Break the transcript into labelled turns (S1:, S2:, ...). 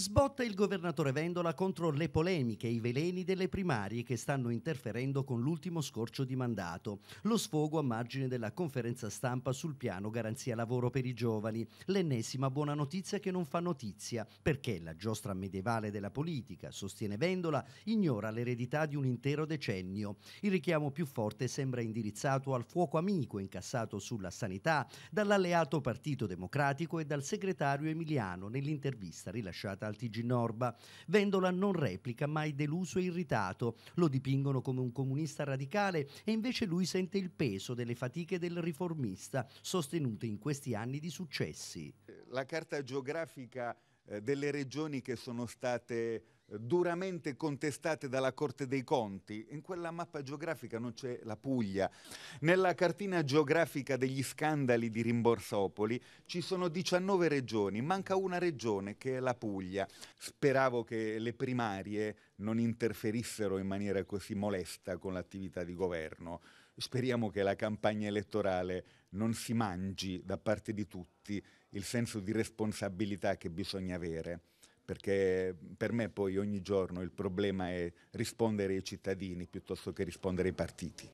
S1: Sbotta il governatore Vendola contro le polemiche e i veleni delle primarie che stanno interferendo con l'ultimo scorcio di mandato. Lo sfogo a margine della conferenza stampa sul piano garanzia lavoro per i giovani. L'ennesima buona notizia che non fa notizia, perché la giostra medievale della politica, sostiene Vendola, ignora l'eredità di un intero decennio. Il richiamo più forte sembra indirizzato al fuoco amico incassato sulla sanità dall'alleato Partito Democratico e dal segretario Emiliano nell'intervista rilasciata al TG Norba. Vendola non replica, ma è deluso e irritato. Lo dipingono come un comunista radicale e invece lui sente il peso delle fatiche del riformista, sostenute in questi anni di successi.
S2: La carta geografica eh, delle regioni che sono state duramente contestate dalla Corte dei Conti. In quella mappa geografica non c'è la Puglia. Nella cartina geografica degli scandali di Rimborsopoli ci sono 19 regioni, manca una regione che è la Puglia. Speravo che le primarie non interferissero in maniera così molesta con l'attività di governo. Speriamo che la campagna elettorale non si mangi da parte di tutti il senso di responsabilità che bisogna avere perché per me poi ogni giorno il problema è rispondere ai cittadini piuttosto che rispondere ai partiti.